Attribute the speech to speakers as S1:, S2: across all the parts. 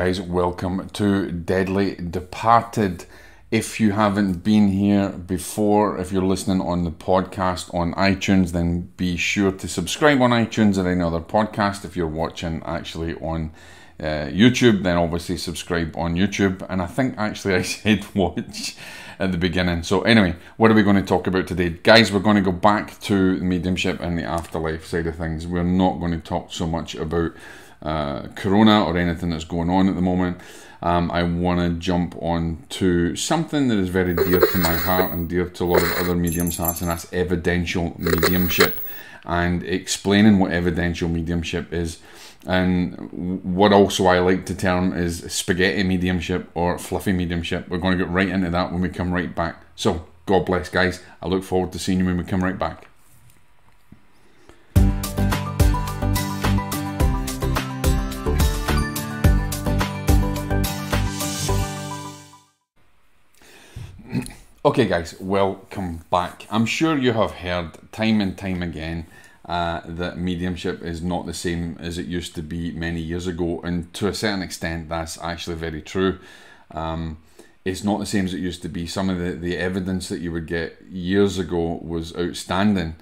S1: guys, welcome to Deadly Departed. If you haven't been here before, if you're listening on the podcast on iTunes, then be sure to subscribe on iTunes or any other podcast if you're watching actually on uh, YouTube, then obviously subscribe on YouTube. And I think actually I said watch at the beginning. So anyway, what are we going to talk about today? Guys, we're going to go back to the mediumship and the afterlife side of things. We're not going to talk so much about uh, Corona or anything that's going on at the moment. Um, I want to jump on to something that is very dear to my heart and dear to a lot of other mediums' hearts, and that's evidential mediumship and explaining what evidential mediumship is. And what also I like to term is spaghetti mediumship or fluffy mediumship. We're going to get right into that when we come right back. So, God bless, guys. I look forward to seeing you when we come right back. Okay, guys, welcome back. I'm sure you have heard time and time again uh, that mediumship is not the same as it used to be many years ago, and to a certain extent, that's actually very true. Um, it's not the same as it used to be. Some of the, the evidence that you would get years ago was outstanding,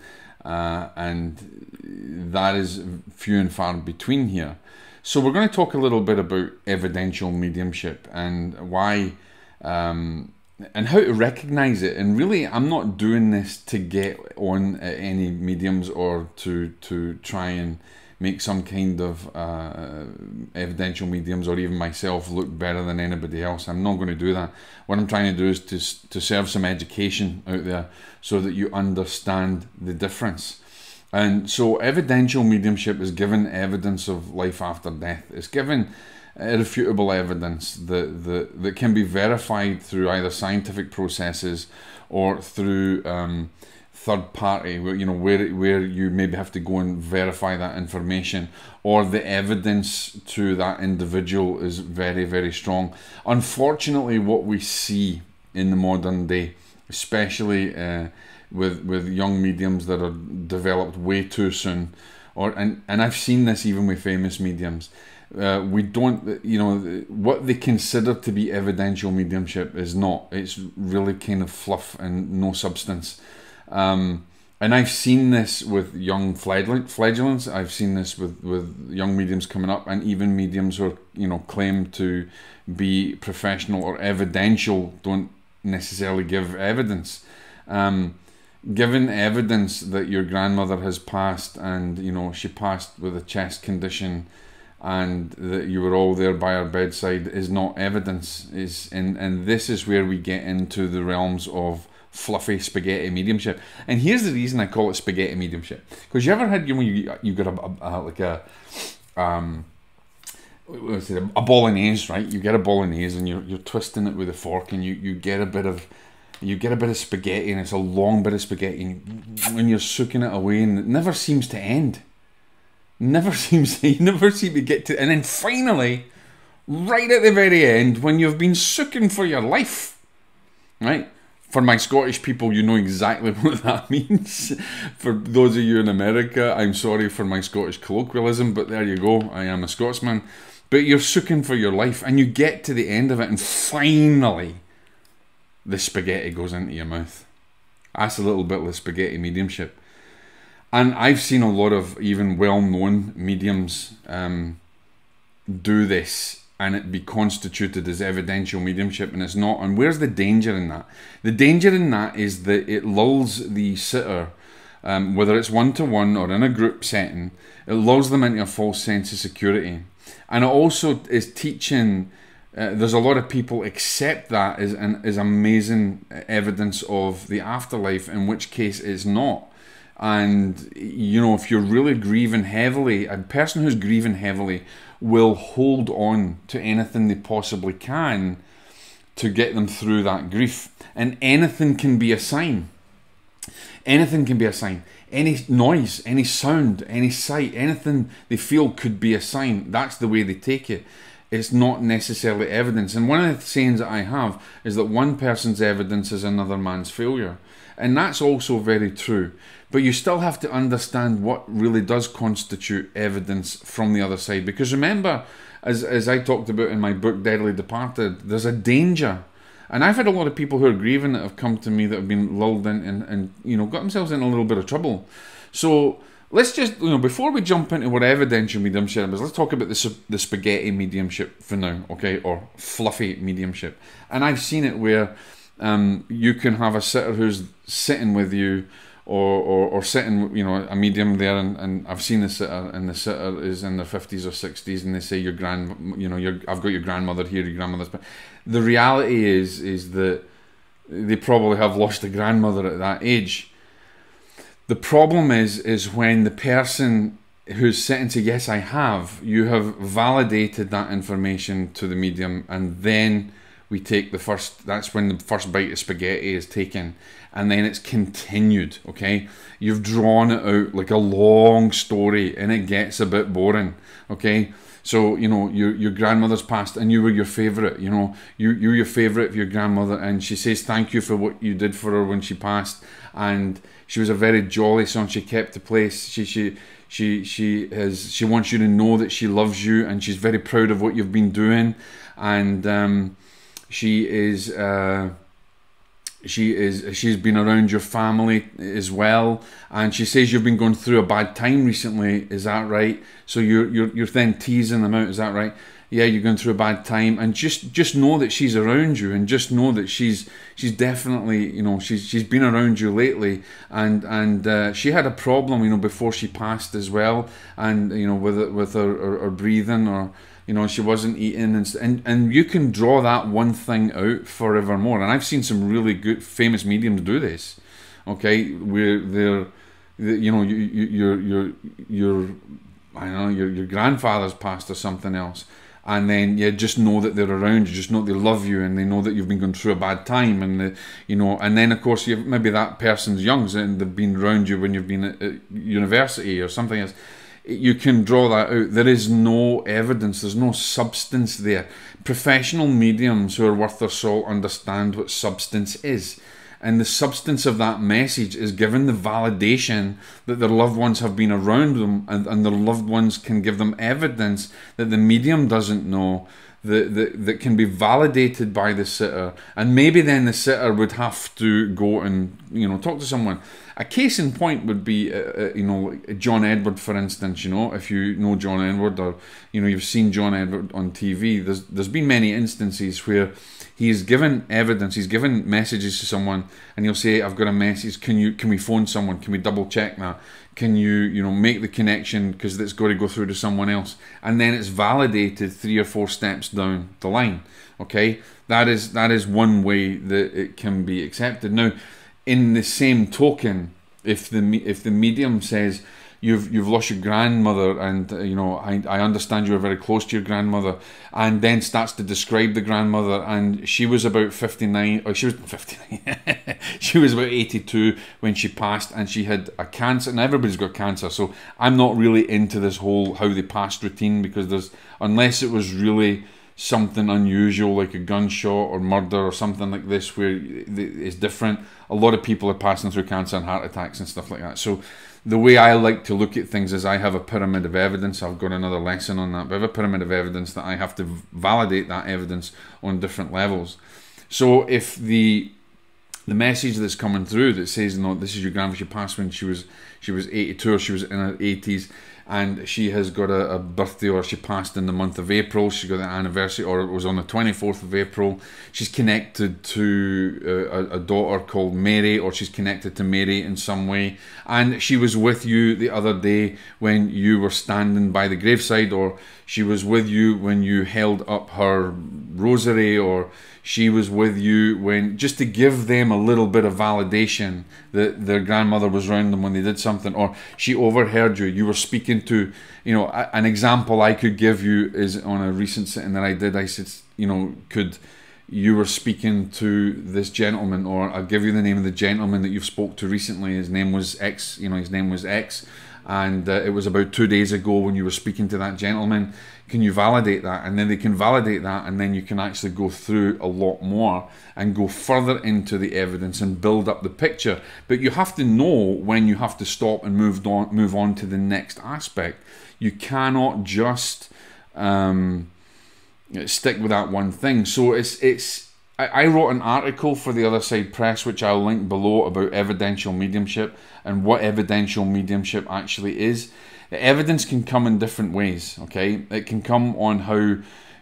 S1: uh, and that is few and far between here. So, we're going to talk a little bit about evidential mediumship and why. Um, and how to recognize it and really i'm not doing this to get on any mediums or to to try and make some kind of uh, evidential mediums or even myself look better than anybody else i'm not going to do that what i'm trying to do is to, to serve some education out there so that you understand the difference and so evidential mediumship is given evidence of life after death it's given irrefutable evidence that, that, that can be verified through either scientific processes or through um, third party, you know, where, where you maybe have to go and verify that information or the evidence to that individual is very, very strong. Unfortunately, what we see in the modern day, especially uh, with, with young mediums that are developed way too soon, or, and, and I've seen this even with famous mediums, uh, we don't, you know, what they consider to be evidential mediumship is not. It's really kind of fluff and no substance. Um, and I've seen this with young fledglings. I've seen this with, with young mediums coming up, and even mediums who are, you know claim to be professional or evidential don't necessarily give evidence. Um, given evidence that your grandmother has passed, and you know she passed with a chest condition and that you were all there by our bedside is not evidence. Is and and this is where we get into the realms of fluffy spaghetti mediumship. And here's the reason I call it spaghetti mediumship because you ever had you know, you you got a, a, a like a um. a bolognese, right? You get a bolognese and you're, you're twisting it with a fork, and you, you get a bit of you get a bit of spaghetti and it's a long bit of spaghetti and, you're soaking it away and it never seems to end. Never seems to, you never seem to get to, and then finally, right at the very end, when you've been sucking for your life, right? For my Scottish people, you know exactly what that means. for those of you in America, I'm sorry for my Scottish colloquialism, but there you go. I am a Scotsman. But you're sucking for your life, and you get to the end of it, and finally, the spaghetti goes into your mouth. That's a little bit of spaghetti mediumship and I've seen a lot of even well-known mediums um, do this and it be constituted as evidential mediumship and it's not and where's the danger in that the danger in that is that it lulls the sitter um, whether it's one-to-one or in a group setting it lulls them into a false sense of security and it also is teaching uh, there's a lot of people accept that as an as amazing uh, evidence of the afterlife in which case it's not and, you know, if you're really grieving heavily, a person who's grieving heavily will hold on to anything they possibly can to get them through that grief. And anything can be a sign. Anything can be a sign. Any noise, any sound, any sight, anything they feel could be a sign. That's the way they take it. It's not necessarily evidence. And one of the sayings that I have is that one person's evidence is another man's failure. And that's also very true. But you still have to understand what really does constitute evidence from the other side. Because remember, as, as I talked about in my book, Deadly Departed, there's a danger. And I've had a lot of people who are grieving that have come to me that have been lulled in and, and you know, got themselves in a little bit of trouble. So let's just you know before we jump into what evidential mediumship is let's talk about the, the spaghetti mediumship for now okay or fluffy mediumship and i've seen it where um, you can have a sitter who's sitting with you or, or, or sitting, you know, a medium there, and, and I've seen the sitter, and the sitter is in their fifties or sixties, and they say your grand, you know, your, I've got your grandmother here, your grandmother's. But the reality is, is that they probably have lost a grandmother at that age. The problem is, is when the person who's sitting to yes, I have, you have validated that information to the medium, and then we take the first that's when the first bite of spaghetti is taken and then it's continued okay you've drawn it out like a long story and it gets a bit boring okay so you know your your grandmother's passed and you were your favorite you know you you were your favorite of your grandmother and she says thank you for what you did for her when she passed and she was a very jolly son she kept the place she she she she has she wants you to know that she loves you and she's very proud of what you've been doing and um she is. Uh, she is she's been around your family as well and she says you've been going through a bad time recently is that right so you're you're, you're then teasing them out is that right yeah you're going through a bad time and just just know that she's around you and just know that she's she's definitely you know she's she's been around you lately and and uh, she had a problem you know before she passed as well and you know with with her, her, her breathing or you know she wasn't eating and, and and you can draw that one thing out forevermore and i've seen some really good famous mediums do this okay where they're you know you, you, your your your i don't know your, your grandfather's passed or something else and then yeah just know that they're around you just know they love you and they know that you've been going through a bad time and the, you know and then of course you maybe that person's young and they've been around you when you've been at, at university or something else you can draw that out. There is no evidence, there's no substance there. Professional mediums who are worth their salt understand what substance is. And the substance of that message is given the validation that their loved ones have been around them and, and their loved ones can give them evidence that the medium doesn't know that, that, that can be validated by the sitter. And maybe then the sitter would have to go and, you know, talk to someone. A case in point would be, uh, uh, you know, John Edward, for instance, you know, if you know John Edward or, you know, you've seen John Edward on TV, there's, there's been many instances where he's given evidence, he's given messages to someone and he'll say, I've got a message, can you, can we phone someone? Can we double check that? can you you know make the connection because it's got to go through to someone else and then it's validated three or four steps down the line okay that is that is one way that it can be accepted now in the same token if the if the medium says you've you've lost your grandmother, and uh, you know I, I understand you were very close to your grandmother, and then starts to describe the grandmother, and she was about fifty nine, or oh, she was fifty nine, she was about eighty two when she passed, and she had a cancer, and everybody's got cancer, so I'm not really into this whole how they passed routine because there's unless it was really something unusual like a gunshot or murder or something like this where it's different a lot of people are passing through cancer and heart attacks and stuff like that so the way I like to look at things is I have a pyramid of evidence. I've got another lesson on that, but I have a pyramid of evidence that I have to validate that evidence on different levels. So if the the message that's coming through that says, "No, this is your grandma. She passed when she was she was 82 or she was in her 80s," and she has got a, a, birthday or she passed in the month of April. She got an anniversary or it was on the 24th of April. She's connected to uh, a, a, daughter called Mary or she's connected to Mary in some way. And she was with you the other day when you were standing by the graveside or she was with you when you held up her rosary or she was with you when just to give them a little bit of validation that their grandmother was around them when they did something or she overheard you. You were speaking speaking to, you know, an example I could give you is on a recent sitting that I did. I said, you know, could you were speaking to this gentleman, or I'll give you the name of the gentleman that you've spoke to recently. His name was X. You know, his name was X, and uh, it was about two days ago when you were speaking to that gentleman. Can you validate that? And then they can validate that, and then you can actually go through a lot more and go further into the evidence and build up the picture. But you have to know when you have to stop and move on, move on to the next aspect. You cannot just um, stick with that one thing. So it's it's I, I wrote an article for the Other Side Press, which I'll link below, about evidential mediumship and what evidential mediumship actually is. Evidence can come in different ways, okay? It can come on how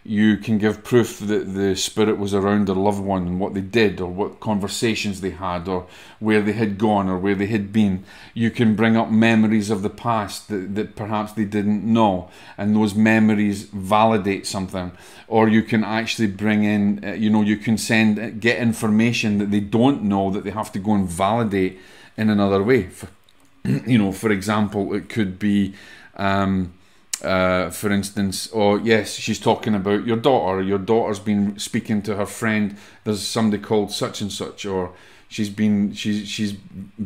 S1: you can give proof that the spirit was around their loved one and what they did or what conversations they had or where they had gone or where they had been. You can bring up memories of the past that, that perhaps they didn't know and those memories validate something. Or you can actually bring in, uh, you know, you can send, uh, get information that they don't know that they have to go and validate in another way. For, you know, for example, it could be, um, uh, for instance, or yes, she's talking about your daughter, your daughter's been speaking to her friend, there's somebody called such and such, or she's been she's she's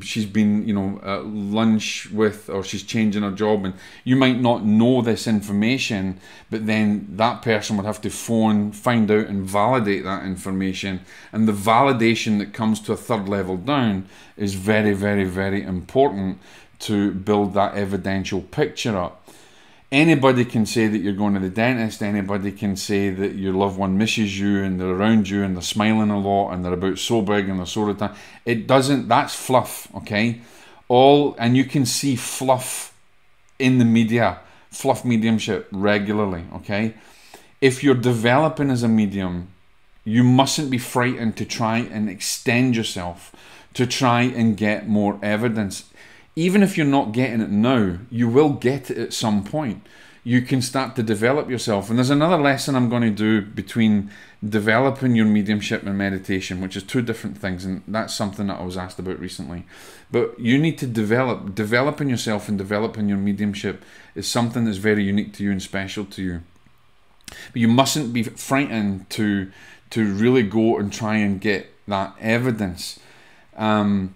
S1: she's been you know at lunch with or she's changing her job and you might not know this information but then that person would have to phone find out and validate that information and the validation that comes to a third level down is very very very important to build that evidential picture up anybody can say that you're going to the dentist, anybody can say that your loved one misses you and they're around you and they're smiling a lot and they're about so big and they're so retired. It doesn't, that's fluff, okay? All, and you can see fluff in the media, fluff mediumship regularly, okay? If you're developing as a medium, you mustn't be frightened to try and extend yourself, to try and get more evidence even if you're not getting it now, you will get it at some point. You can start to develop yourself. And there's another lesson I'm going to do between developing your mediumship and meditation, which is two different things. And that's something that I was asked about recently. But you need to develop, developing yourself and developing your mediumship is something that's very unique to you and special to you. But you mustn't be frightened to to really go and try and get that evidence. Um,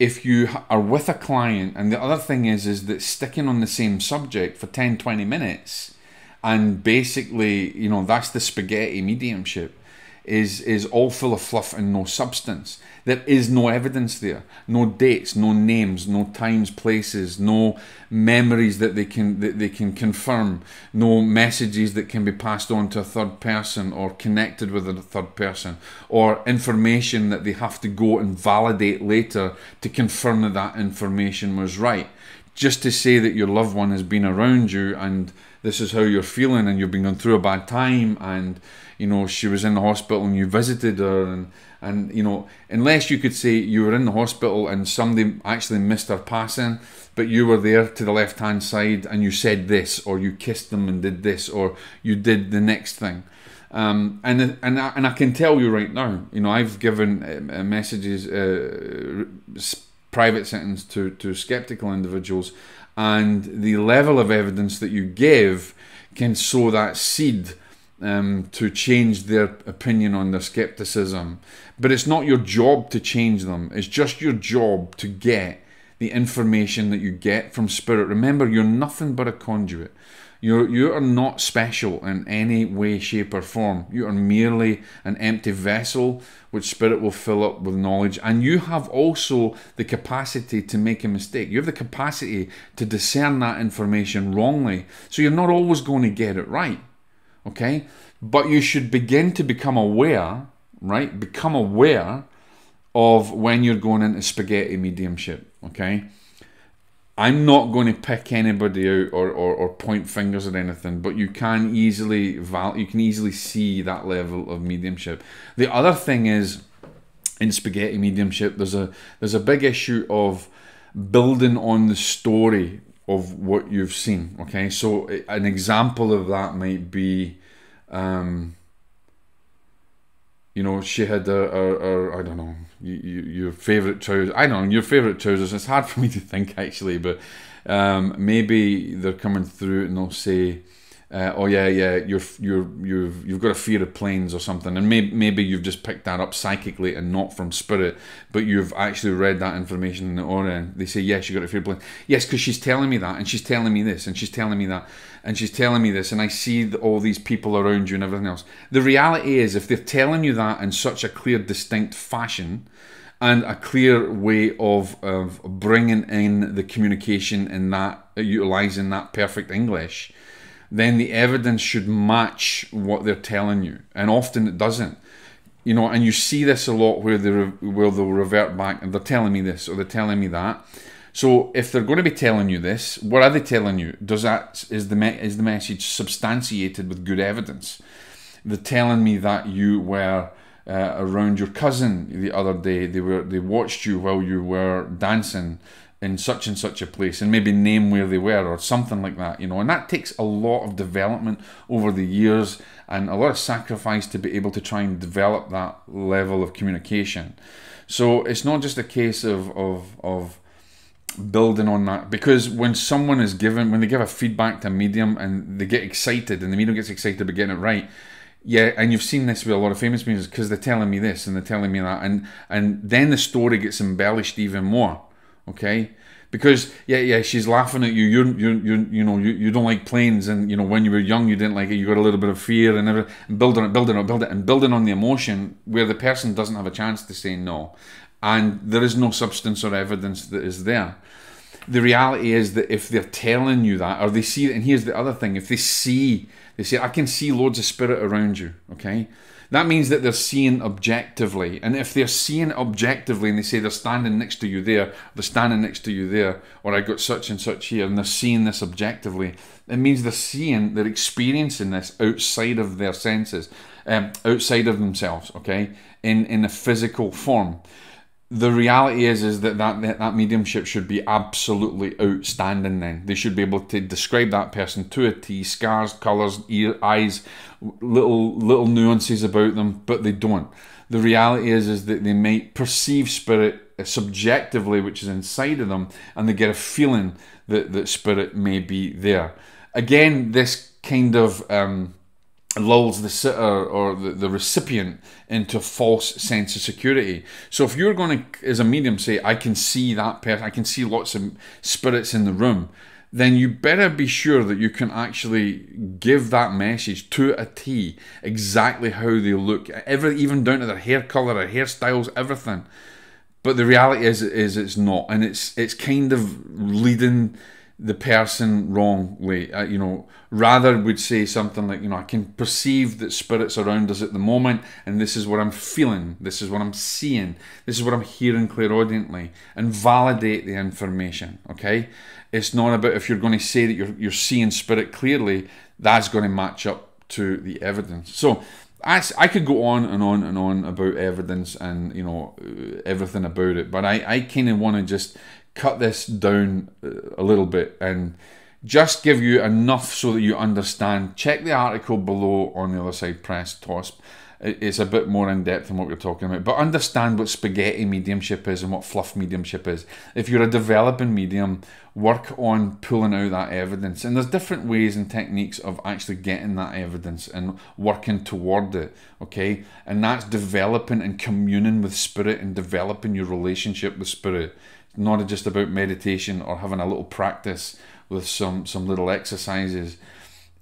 S1: if you are with a client and the other thing is is that sticking on the same subject for 10 20 minutes and basically you know that's the spaghetti mediumship is is all full of fluff and no substance there is no evidence there, no dates, no names, no times, places, no memories that they can that they can confirm, no messages that can be passed on to a third person or connected with a third person, or information that they have to go and validate later to confirm that that information was right. Just to say that your loved one has been around you and this is how you're feeling and you've been going through a bad time and you know she was in the hospital and you visited her and and you know, unless you could say you were in the hospital and somebody actually missed their passing, but you were there to the left hand side and you said this, or you kissed them and did this, or you did the next thing. Um, and and I, and I can tell you right now, you know, I've given uh, uh, messages, uh, private sentences to to skeptical individuals, and the level of evidence that you give can sow that seed um, to change their opinion on their skepticism. But it's not your job to change them, it's just your job to get the information that you get from spirit. Remember, you're nothing but a conduit. You're, you are not special in any way, shape, or form. You are merely an empty vessel which Spirit will fill up with knowledge. And you have also the capacity to make a mistake. You have the capacity to discern that information wrongly. So you're not always going to get it right okay? But you should begin to become aware, right? Become aware of when you're going into spaghetti mediumship, okay? I'm not going to pick anybody out or, or, or point fingers at anything, but you can easily val- you can easily see that level of mediumship. The other thing is in spaghetti mediumship, there's a there's a big issue of building on the story of what you've seen. Okay, so an example of that might be, um, you know, she had a, a, a I don't know, your favorite trousers. I don't know your favorite trousers. It's hard for me to think actually, but um, maybe they're coming through and they'll say, uh, oh yeah, yeah, you're you're you've you've got a fear of planes or something, and maybe maybe you've just picked that up psychically and not from spirit, but you've actually read that information in the aura. And they say yes, you got a fear of planes. Yes, because she's telling me that, and she's telling me this, and she's telling me that, and she's telling me this, and I see the, all these people around you and everything else. The reality is, if they're telling you that in such a clear, distinct fashion, and a clear way of of bringing in the communication and that utilizing that perfect English then the evidence should match what they're telling you. And often it doesn't. You know, and you see this a lot where they re- where they'll revert back and they're telling me this or they're telling me that. So if they're going to be telling you this, what are they telling you? Does that is the me- is the message substantiated with good evidence? They're telling me that you were uh, around your cousin the other day. They were they watched you while you were dancing in such and such a place and maybe name where they were or something like that, you know. And that takes a lot of development over the years and a lot of sacrifice to be able to try and develop that level of communication. So it's not just a case of of of building on that because when someone is given when they give a feedback to a medium and they get excited and the medium gets excited about getting it right yeah and you've seen this with a lot of famous mediums because they're telling me this and they're telling me that and and then the story gets embellished even more okay? Because yeah, yeah, she's laughing at you. You you you you know you, you don't like planes, and you know when you were young you didn't like it. You got a little bit of fear and everything, and building it, building it, building it, and building on the emotion where the person doesn't have a chance to say no, and there is no substance or evidence that is there. The reality is that if they're telling you that, or they see, and here's the other thing: if they see, they say, "I can see loads of spirit around you," okay that means that they're seeing objectively. And if they're seeing objectively and they say they're standing next to you there, they're standing next to you there, or I got such and such here, and they're seeing this objectively, it means they're seeing, they're experiencing this outside of their senses, um, outside of themselves, okay, in, in a physical form the reality is is that, that that mediumship should be absolutely outstanding then they should be able to describe that person to a t scars colors ear eyes little little nuances about them but they don't the reality is is that they may perceive spirit subjectively which is inside of them and they get a feeling that that spirit may be there again this kind of um lulls the sitter uh, or the, the recipient into false sense of security. So if you're going to, as a medium, say, I can see that person, I can see lots of spirits in the room, then you better be sure that you can actually give that message to a T exactly how they look, every, even down to their hair color, their hairstyles, everything. But the reality is, is it's not, and it's it's kind of leading the person wrong way. Uh, you know, rather would say something like, you know, I can perceive that spirits around us at the moment, and this is what I'm feeling, this is what I'm seeing, this is what I'm hearing clairaudiently, and validate the information. Okay, it's not about if you're going to say that you're you're seeing spirit clearly, that's going to match up to the evidence. So. I, I could go on and on and on about evidence and you know everything about it, but I, I kind of want to just cut this down uh, a little bit and just give you enough so that you understand. Check the article below on the other side press TOSP. It's a bit more in depth than what we're talking about, but understand what spaghetti mediumship is and what fluff mediumship is. If you're a developing medium, work on pulling out that evidence. And there's different ways and techniques of actually getting that evidence and working toward it, okay? And that's developing and communing with spirit and developing your relationship with spirit not just about meditation or having a little practice with some some little exercises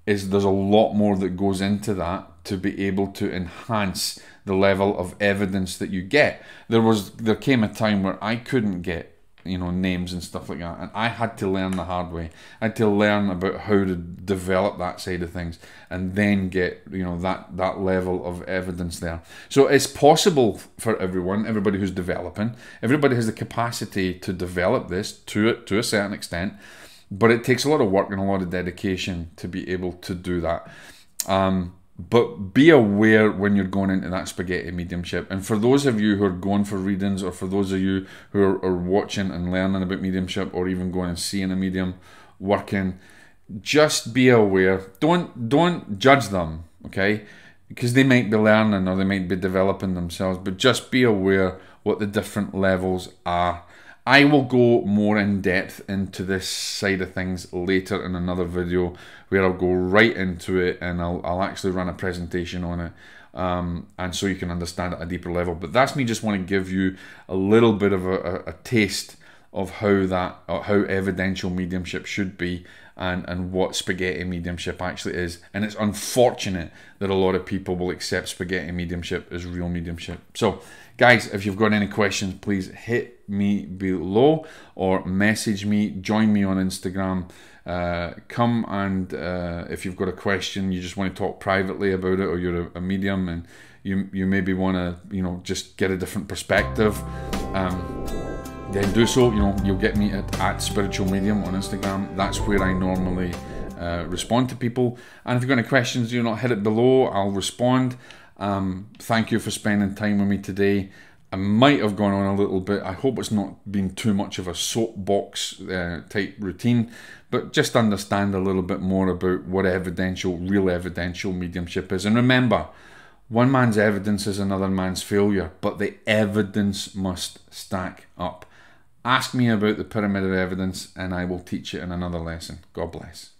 S1: is there's a lot more that goes into that to be able to enhance the level of evidence that you get there was there came a time where i couldn't get you know names and stuff like that and i had to learn the hard way i had to learn about how to develop that side of things and then get you know that that level of evidence there so it's possible for everyone everybody who's developing everybody has the capacity to develop this to it to a certain extent but it takes a lot of work and a lot of dedication to be able to do that um, but be aware when you're going into that spaghetti mediumship. And for those of you who are going for readings, or for those of you who are, are, watching and learning about mediumship, or even going and seeing a medium working, just be aware. Don't don't judge them, okay? Because they might be learning or they might be developing themselves, but just be aware what the different levels are. I will go more in depth into this side of things later in another video where I'll go right into it and I'll, I'll actually run a presentation on it um, and so you can understand at a deeper level. But that's me just want to give you a little bit of a, a, a taste of how that uh, how evidential mediumship should be and, and what spaghetti mediumship actually is. And it's unfortunate that a lot of people will accept spaghetti mediumship as real mediumship. So guys, if you've got any questions, please hit me below or message me, join me on Instagram. Uh, come and uh, if you've got a question, you just want to talk privately about it, or you're a, a medium and you you maybe want to you know just get a different perspective. Um, then do so. You know you'll get me at, at spiritual medium on Instagram. That's where I normally uh, respond to people. And if you've got any questions, you know hit it below. I'll respond. Um, thank you for spending time with me today. I might have gone on a little bit. I hope it's not been too much of a soapbox uh, type routine, but just understand a little bit more about what evidential, real evidential mediumship is. And remember, one man's evidence is another man's failure, but the evidence must stack up. Ask me about the pyramid of evidence, and I will teach it in another lesson. God bless.